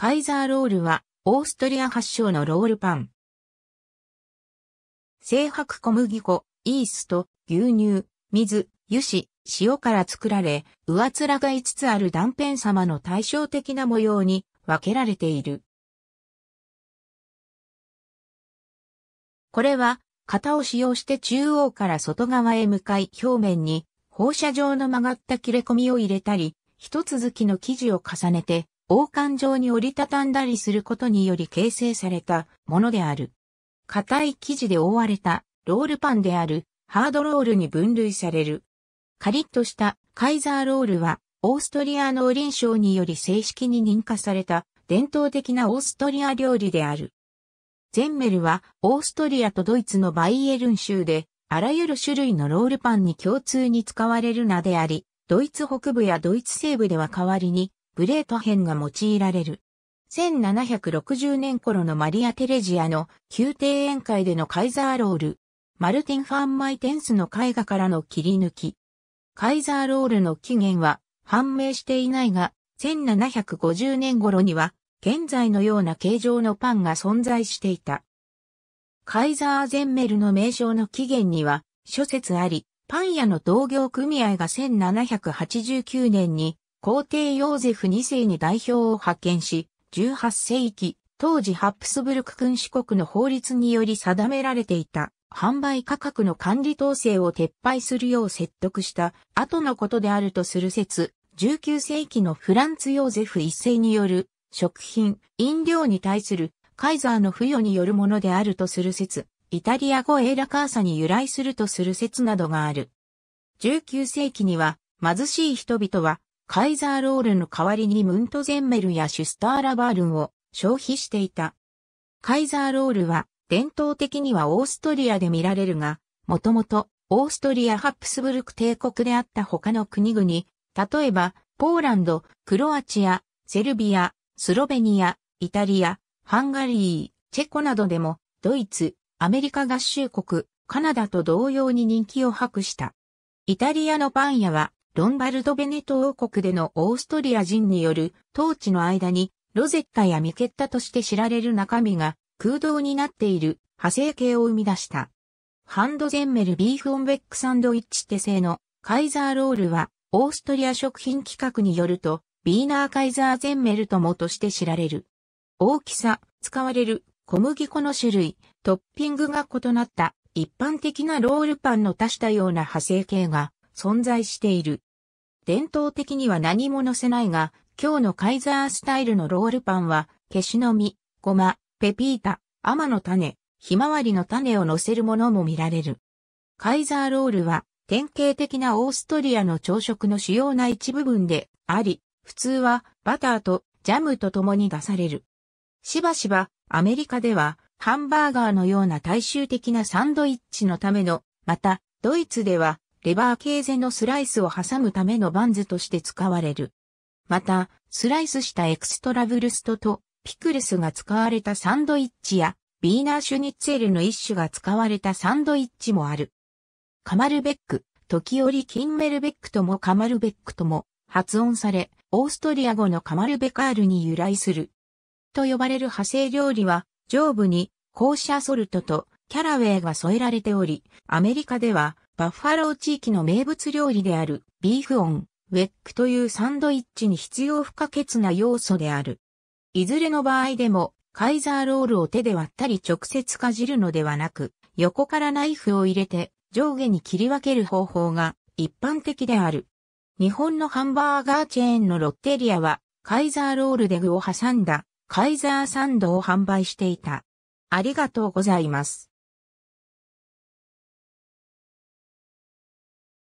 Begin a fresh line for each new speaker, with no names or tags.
カイザーロールは、オーストリア発祥のロールパン。製白小麦粉、イースト、牛乳、水、油脂、塩から作られ、上面が5つある断片様の対照的な模様に分けられている。これは、型を使用して中央から外側へ向かい表面に放射状の曲がった切れ込みを入れたり、一続きの生地を重ねて王冠状に折りたたんだりすることにより形成されたものである。硬い生地で覆われたロールパンであるハードロールに分類される。カリッとしたカイザーロールはオーストリア農林省により正式に認可された伝統的なオーストリア料理である。ゼンメルはオーストリアとドイツのバイエルン州であらゆる種類のロールパンに共通に使われる名であり、ドイツ北部やドイツ西部では代わりにブレート編が用いられる。1760年頃のマリア・テレジアの宮廷宴会でのカイザーロール、マルティン・ファンマイテンスの絵画からの切り抜き。カイザーロールの起源は判明していないが、1750年頃には現在のような形状のパンが存在していた。カイザーゼンメルの名称の起源には諸説あり、パン屋の同業組合が1789年に皇帝ヨーゼフ2世に代表を派遣し、18世紀、当時ハプスブルク君主国の法律により定められていた販売価格の管理統制を撤廃するよう説得した後のことであるとする説、19世紀のフランツ・ヨーゼフ1世による食品、飲料に対するカイザーの付与によるものであるとする説、イタリア語エーラカーサに由来するとする説などがある。19世紀には貧しい人々はカイザーロールの代わりにムントゼンメルやシュスターラバールンを消費していた。カイザーロールは伝統的にはオーストリアで見られるが、もともとオーストリア・ハプスブルク帝国であった他の国々、例えばポーランド、クロアチア、セルビア、スロベニア、イタリア、ハンガリー、チェコなどでもドイツ、アメリカ合衆国、カナダと同様に人気を博した。イタリアのパン屋はロンバルド・ベネト王国でのオーストリア人による統治の間に、ロゼッタやミケッタとして知られる中身が空洞になっている派生系を生み出した。ハンドゼンメルビーフオンベックサンドイッチ手製のカイザーロールは、オーストリア食品規格によると、ビーナーカイザーゼンメルともとして知られる。大きさ、使われる小麦粉の種類、トッピングが異なった一般的なロールパンの足したような派生系が存在している。伝統的には何も乗せないが、今日のカイザースタイルのロールパンは、ケシの実、ごま、ペピータ、アマの種、ひまわりの種を乗せるものも見られる。カイザーロールは、典型的なオーストリアの朝食の主要な一部分であり、普通はバターとジャムと共に出される。しばしばアメリカではハンバーガーのような大衆的なサンドイッチのための、またドイツではレバー系ゼのスライスを挟むためのバンズとして使われる。また、スライスしたエクストラブルストとピクルスが使われたサンドイッチや、ビーナーシュニッツェルの一種が使われたサンドイッチもある。カマルベック、時折キンメルベックともカマルベックとも発音され、オーストリア語のカマルベカールに由来する。と呼ばれる派生料理は、上部に、コーシャソルトとキャラウェイが添えられており、アメリカではバッファロー地域の名物料理であるビーフオン、ウェックというサンドイッチに必要不可欠な要素である。いずれの場合でも、カイザーロールを手で割ったり直接かじるのではなく、横からナイフを入れて上下に切り分ける方法が一般的である。日本のハンバーガーチェーンのロッテリアは、カイザーロールで具を挟んだ、カイザーサンドを販売していた。ありがとうございます。